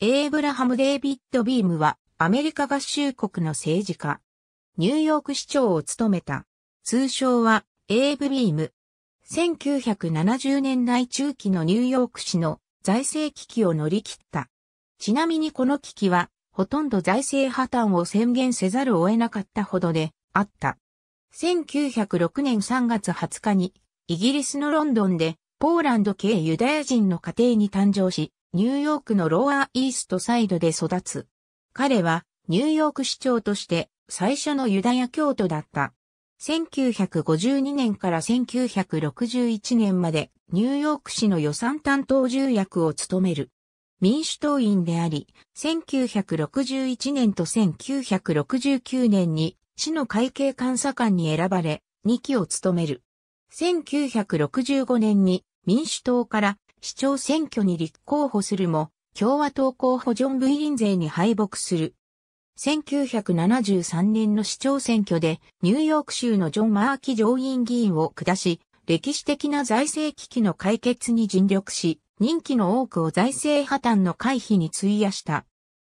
エイブラハム・デイビッド・ビームはアメリカ合衆国の政治家。ニューヨーク市長を務めた。通称はエイブ・ビーム。1970年代中期のニューヨーク市の財政危機を乗り切った。ちなみにこの危機はほとんど財政破綻を宣言せざるを得なかったほどであった。1906年3月20日にイギリスのロンドンでポーランド系ユダヤ人の家庭に誕生し、ニューヨークのローアーイーストサイドで育つ。彼はニューヨーク市長として最初のユダヤ教徒だった。1952年から1961年までニューヨーク市の予算担当重役を務める。民主党員であり、1961年と1969年に市の会計監査官に選ばれ、2期を務める。1965年に民主党から市長選挙に立候補するも、共和党候補ジョン・ブイリン勢に敗北する。1973年の市長選挙でニューヨーク州のジョン・マーキ上院議員を下し、歴史的な財政危機の解決に尽力し、任期の多くを財政破綻の回避に費やした。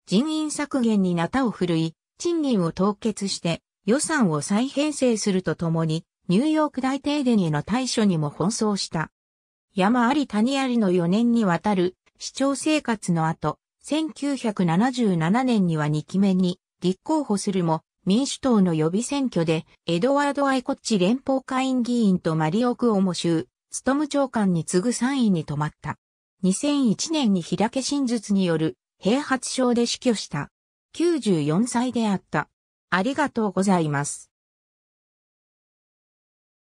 人員削減になたを振るい、賃金を凍結して予算を再編成するとともに、ニューヨーク大停電への対処にも奔走した。山あり谷ありの4年にわたる市長生活の後、1977年には2期目に立候補するも、民主党の予備選挙で、エドワード・アイコッチ連邦会員議員とマリオ・クオモ州、務長官に次ぐ3位に止まった。2001年に平け真術による併発症で死去した。94歳であった。ありがとうございます。